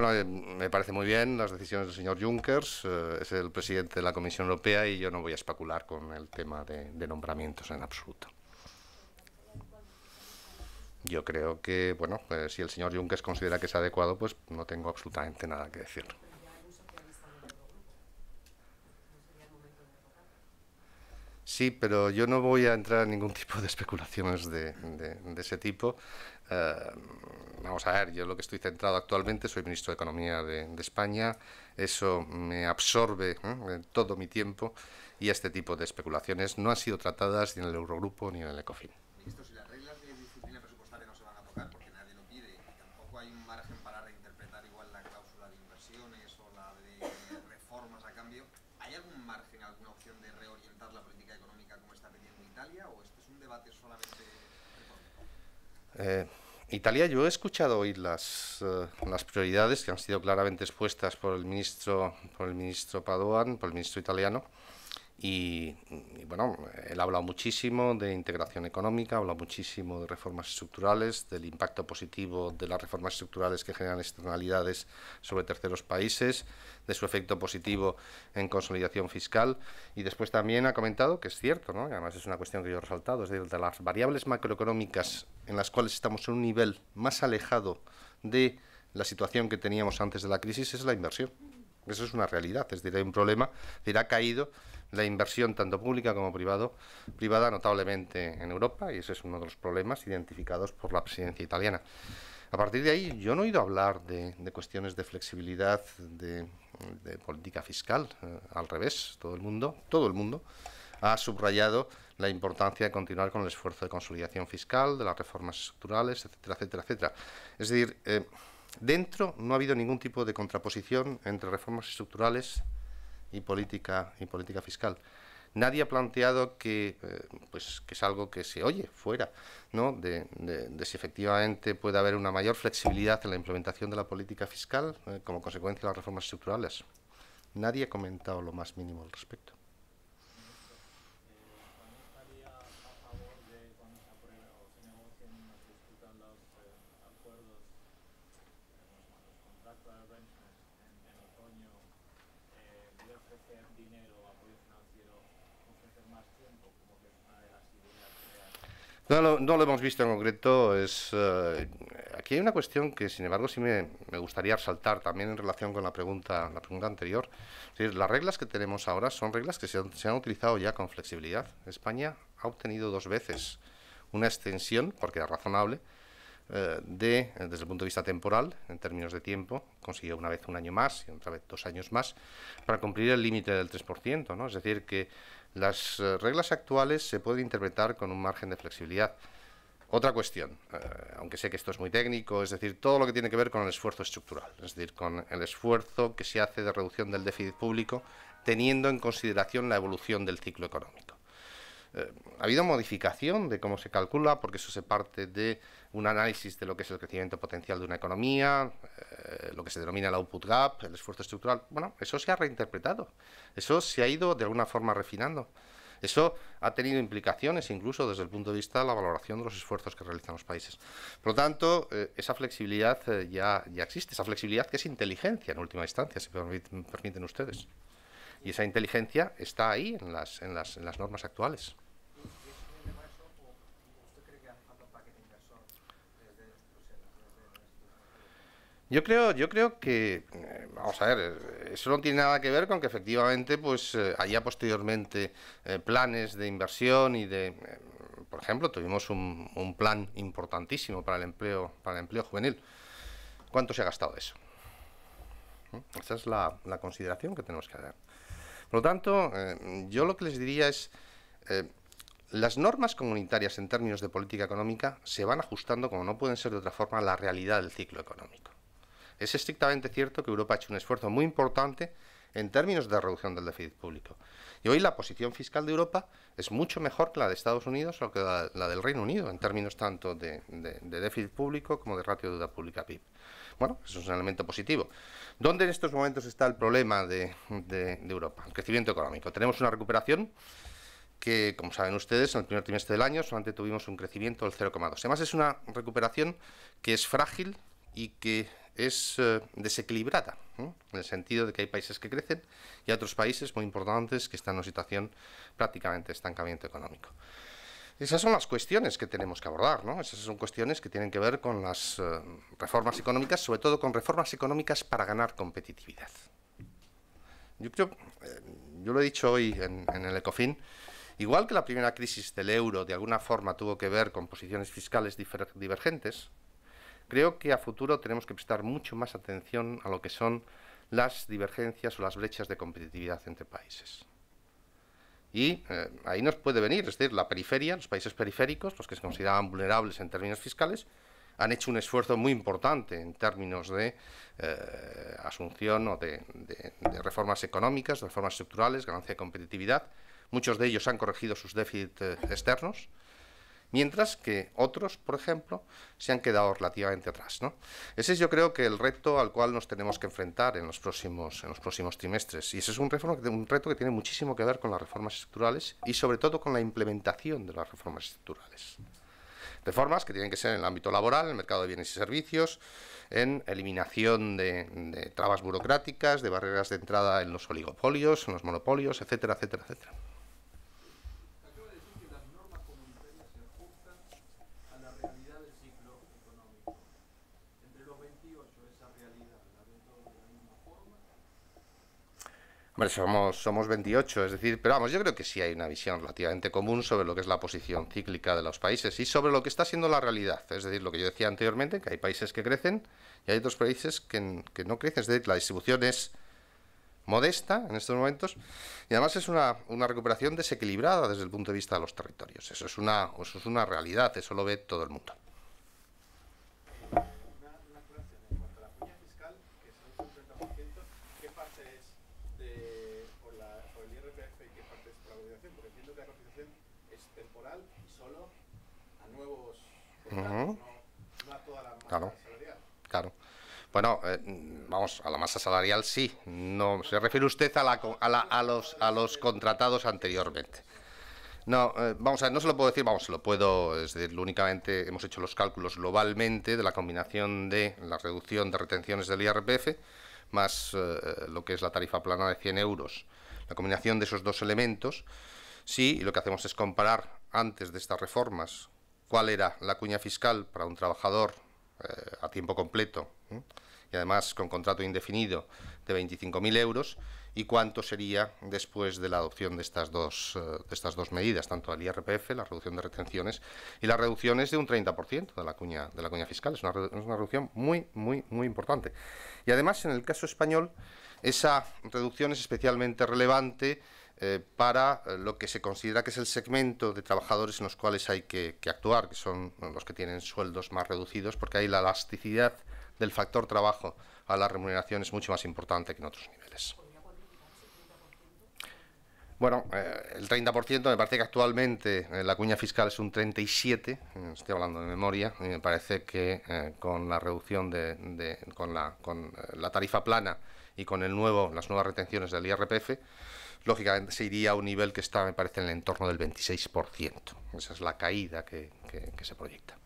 Bueno, eh, me parece muy bien las decisiones del señor Junckers, eh, es el presidente de la Comisión Europea y yo no voy a especular con el tema de, nombramientos en absoluto. Yo creo que, bueno, pues si el señor Junckers considera que es adecuado, pues no tengo absolutamente nada que decir. Sí, pero yo no voy a entrar en ningún tipo de especulaciones de, ese tipo. Eh, vamos a ver, yo lo que estoy centrado actualmente, soy ministro de Economía de, España, eso me absorbe ¿eh? todo mi tiempo y este tipo de especulaciones no han sido tratadas ni en el Eurogrupo ni en el ECOFIN. Eh, Italia, yo he escuchado hoy las, eh, las prioridades que han sido claramente expuestas por el ministro, por el ministro Padoan, por el ministro italiano, y, bueno, él ha hablado muchísimo de integración económica, ha hablado muchísimo de reformas estructurales, del impacto positivo de las reformas estructurales que generan externalidades sobre terceros países, de su efecto positivo en consolidación fiscal. Y después también ha comentado que es cierto, ¿no? además es una cuestión que yo he resaltado, es decir, de las variables macroeconómicas en las cuales estamos en un nivel más alejado de la situación que teníamos antes de la crisis es la inversión eso es una realidad, es decir, hay un problema, es decir, ha caído la inversión tanto pública como privada notablemente en Europa y ese es uno de los problemas identificados por la presidencia italiana. A partir de ahí yo no he oído hablar de, cuestiones de flexibilidad, de, política fiscal, eh, al revés, todo el mundo, todo el mundo ha subrayado la importancia de continuar con el esfuerzo de consolidación fiscal, de las reformas estructurales, etcétera, etcétera, etcétera. Es decir, eh, Dentro no ha habido ningún tipo de contraposición entre reformas estructurales y política, y política fiscal. Nadie ha planteado que, eh, pues, que es algo que se oye fuera, ¿no? De, si efectivamente puede haber una mayor flexibilidad en la implementación de la política fiscal eh, como consecuencia de las reformas estructurales. Nadie ha comentado lo más mínimo al respecto. No lo, hemos visto en concreto. Es, eh, aquí hay una cuestión que, sin embargo, sí me, gustaría resaltar también en relación con la pregunta, la pregunta anterior. las reglas que tenemos ahora son reglas que se han, se han, utilizado ya con flexibilidad. España ha obtenido dos veces una extensión, porque era razonable, eh, de, eh, desde el punto de vista temporal, en términos de tiempo, consiguió una vez un año más y otra vez dos años más, para cumplir el límite del 3%. ¿no? Es decir, que las eh, reglas actuales se pueden interpretar con un margen de flexibilidad. Otra cuestión, aunque sé que esto es muy técnico, es decir, todo lo que tiene que ver con el esfuerzo estructural, es decir, con el esfuerzo que se hace de reducción del déficit público teniendo en consideración la evolución del ciclo económico. Eh, ha habido modificación de cómo se calcula, porque eso se parte de un análisis de lo que es el crecimiento potencial de una economía, eh, lo que se denomina el output gap, el esfuerzo estructural. Bueno, eso se ha reinterpretado, eso se ha ido de alguna forma refinando. Eso ha tenido implicaciones incluso desde el punto de vista de la valoración de los esfuerzos que realizan los países. Por lo tanto, eh, esa flexibilidad ya, ya existe, esa flexibilidad que es inteligencia en última instancia, si permiten, permiten ustedes. Y esa inteligencia está ahí en las, en las, en las normas actuales. Yo creo, yo creo que, eh, vamos a ver, eso no tiene nada que ver con que efectivamente pues eh, haya posteriormente eh, planes de inversión y de, por ejemplo, tuvimos un, plan importantísimo para el empleo, para empleo juvenil. ¿Cuánto se ha gastado eso? ¿Mm? Esa es la, consideración que tenemos que dar. Por lo tanto, yo lo que les diría es, las normas comunitarias en términos de política económica se van ajustando, como no pueden ser de otra forma, a la realidad del ciclo económico. Es estrictamente cierto que Europa ha hecho un esfuerzo muy importante en términos de reducción del déficit público. Y hoy la posición fiscal de Europa es mucho mejor que la de Estados Unidos o que la, del Reino Unido, en términos tanto de, déficit público como de ratio de deuda pública PIB. Bueno, eso es un elemento positivo. ¿Dónde en estos momentos está el problema de, de Europa? El crecimiento económico. Tenemos una recuperación que, como saben ustedes, en el primer trimestre del año solamente tuvimos un crecimiento del 0,2. Además, es una recuperación que es frágil y que es eh, desequilibrada, en el sentido de que hay países que crecen y otros países muy importantes que están en una situación prácticamente de estancamiento económico. Esas son las cuestiones que tenemos que abordar, ¿no? Esas son cuestiones que tienen que ver con las eh, reformas económicas, sobre todo con reformas económicas para ganar competitividad. Yo eh, lo he dicho hoy en el ECOFIN, igual que la primera crisis del euro de alguna forma tuvo que ver con posiciones fiscales divergentes, Creo que a futuro tenemos que prestar mucho más atención a lo que son las divergencias o las brechas de competitividad entre países. Y eh, ahí nos puede venir, es decir, la periferia, los países periféricos, los que se consideraban vulnerables en términos fiscales, han hecho un esfuerzo muy importante en términos de eh, asunción o de, de, reformas económicas, reformas estructurales, ganancia de competitividad. Muchos de ellos han corregido sus déficits eh, externos mientras que otros, por ejemplo, se han quedado relativamente atrás. ¿no? Ese es yo creo que el reto al cual nos tenemos que enfrentar en los próximos, en los próximos trimestres. Y ese es un, un reto que tiene muchísimo que ver con las reformas estructurales y sobre todo con la implementación de las reformas estructurales. Reformas que tienen que ser en el ámbito laboral, en el mercado de bienes y servicios, en eliminación de trabas burocráticas, de barreras de entrada en los oligopolios, en los monopolios, etcétera, etcétera, etcétera. somos, somos 28, es decir, pero vamos, yo creo que sí hay una visión relativamente común sobre lo que es la posición cíclica de los países y sobre lo que está siendo la realidad. Es decir, lo que yo decía anteriormente, que hay países que crecen y hay otros países que, no crecen. Es decir, la distribución es modesta en estos momentos y además es una, una, recuperación desequilibrada desde el punto de vista de los territorios. Eso es una, eso es una realidad, eso lo ve todo el mundo. Porque entiendo que la cotización es temporal y solo a nuevos no, a toda la masa claro. salarial. Claro. Bueno, eh, vamos, a la masa salarial sí. No, se refiere usted a, la, a, los, a los contratados anteriormente. No, eh, vamos a ver, no se lo puedo decir, vamos, se lo puedo, es decir, únicamente hemos hecho los cálculos globalmente de la combinación de la reducción de retenciones del IRPF más eh, lo que es la tarifa plana de 100 euros la combinación de esos dos elementos, sí, y lo que hacemos es comparar antes de estas reformas cuál era la cuña fiscal para un trabajador eh, a tiempo completo, y además con contrato indefinido de 25.000 euros y cuánto sería después de la adopción de estas dos, eh, estas dos medidas, tanto al IRPF, la reducción de retenciones, y las reducción es de un 30% de la, cuña, de la cuña fiscal. Es una, reducción muy, muy, muy importante. Y además, en el caso español, esa reducción es especialmente relevante eh, para eh, lo que se considera que es el segmento de trabajadores en los cuales hay que, actuar, que son los que tienen sueldos más reducidos, porque hay la elasticidad del factor trabajo a la remuneración es mucho más importante que en otros niveles. Bueno, eh, el 30%, me parece que actualmente eh, la cuña fiscal es un 37%, eh, estoy hablando de memoria, y me parece que con la reducción de, con, la, con la tarifa plana y con el nuevo, las nuevas retenciones del IRPF, lógicamente se iría a un nivel que está, me parece, en el entorno del 26%. Esa es la caída que se proyecta.